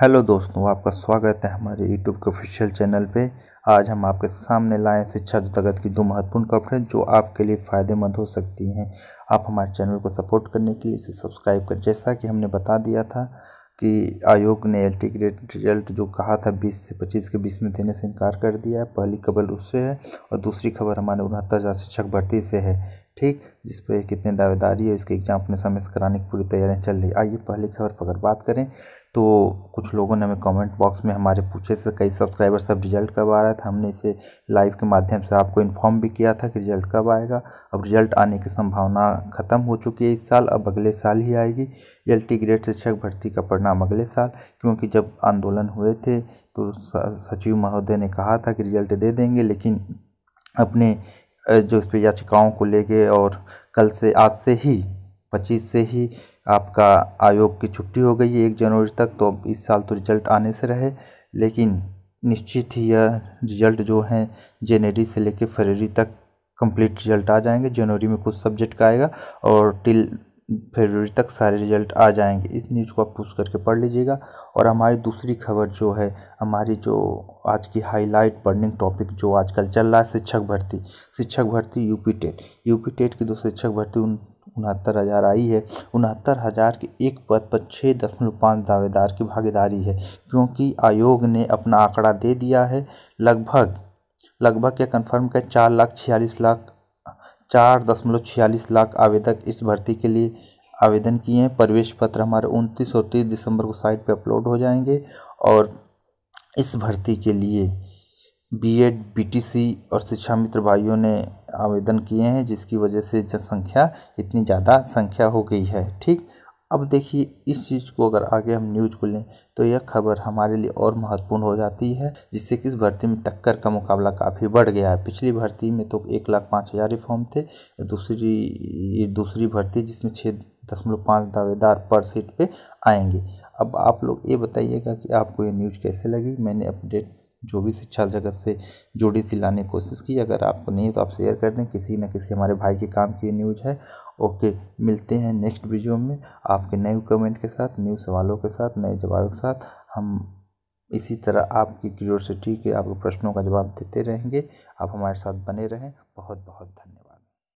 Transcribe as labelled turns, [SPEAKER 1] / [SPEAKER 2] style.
[SPEAKER 1] hello दोस्तों आपका स्वागत है हमारे यूट्यूब के ऑफिशियल चैनल पे आज हम आपके सामने लाए शिक्षा जगत की दो महत्वपूर्ण खबरें जो आपके लिए फ़ायदेमंद हो सकती हैं आप हमारे चैनल को सपोर्ट करने के लिए इसे सब्सक्राइब कर जैसा कि हमने बता दिया था कि आयोग ने एल टी ग्रेड रिजल्ट जो कहा था बीस से पच्चीस के बीच में देने से इनकार कर दिया है पहली खबर उससे है और दूसरी खबर हमारे उनहत्तर हज़ार शिक्षक भर्ती से है ठीक जिस पर कितने दावेदारी है उसके एग्जाम अपने समय से कराने की पूरी तैयारियां चल रही आइए पहली खबर पर अगर बात करें तो कुछ लोगों ने हमें कमेंट बॉक्स में हमारे पूछे से कई सब्सक्राइबर सब रिजल्ट कब आ रहा था तो हमने इसे लाइव के माध्यम से आपको इन्फॉर्म भी किया था कि रिजल्ट कब आएगा अब रिजल्ट आने की संभावना ख़त्म हो चुकी है इस साल अब अगले साल ही आएगी एल ग्रेड शिक्षक भर्ती का परिणाम अगले साल क्योंकि जब आंदोलन हुए थे तो सचिव महोदय ने कहा था कि रिजल्ट दे देंगे लेकिन अपने जो इस पर याचिकाओं को लेके और कल से आज से ही पच्चीस से ही आपका आयोग की छुट्टी हो गई है एक जनवरी तक तो इस साल तो रिजल्ट आने से रहे लेकिन निश्चित ही यह रिजल्ट जो हैं जनवरी से लेकर फरवरी तक कंप्लीट रिजल्ट आ जाएंगे जनवरी में कुछ सब्जेक्ट का आएगा और टिल फरवरी तक सारे रिजल्ट आ जाएंगे इस न्यूज़ को आप पूछ करके पढ़ लीजिएगा और हमारी दूसरी खबर जो है हमारी जो आज की हाईलाइट बर्निंग टॉपिक जो आजकल चल रहा है शिक्षक भर्ती शिक्षक भर्ती यूपी टेट यूपी टेट की जो शिक्षक भर्ती उन उनहत्तर हज़ार आई है उनहत्तर हज़ार के एक पद पर छः दशमलव पाँच दावेदार की भागीदारी है क्योंकि आयोग ने अपना आंकड़ा दे दिया है लगभग लगभग क्या कन्फर्म कर चार लाख छियालीस लाख चार दशमलव छियालीस लाख आवेदक इस भर्ती के लिए आवेदन किए हैं प्रवेश पत्र हमारे उनतीस और तीस दिसंबर को साइट पर अपलोड हो जाएंगे और इस भर्ती के लिए बीएड बीटीसी और शिक्षा मित्र भाइयों ने आवेदन किए हैं जिसकी वजह से जनसंख्या इतनी ज़्यादा संख्या हो गई है ठीक अब देखिए इस चीज़ को अगर आगे हम न्यूज को लें तो यह खबर हमारे लिए और महत्वपूर्ण हो जाती है जिससे कि इस भर्ती में टक्कर का मुकाबला काफ़ी बढ़ गया है पिछली भर्ती में तो एक लाख पाँच हज़ार ही फॉर्म थे दूसरी ये दूसरी भर्ती जिसमें छः दशमलव पाँच दावेदार पर सीट पे आएंगे अब आप लोग ये बताइएगा कि आपको ये न्यूज़ कैसे लगी मैंने अपडेट जो भी शिक्षा जगत से जुड़ी सी लाने की कोशिश की अगर आपको नहीं तो आप शेयर कर दें किसी न किसी हमारे भाई के काम की न्यूज़ है ओके मिलते हैं नेक्स्ट वीडियो में आपके नए कमेंट के साथ न्यू सवालों के साथ नए जवाबों के साथ हम इसी तरह आपकी क्यूरियोसिटी के आपके प्रश्नों का जवाब देते रहेंगे आप हमारे साथ बने रहें बहुत बहुत धन्यवाद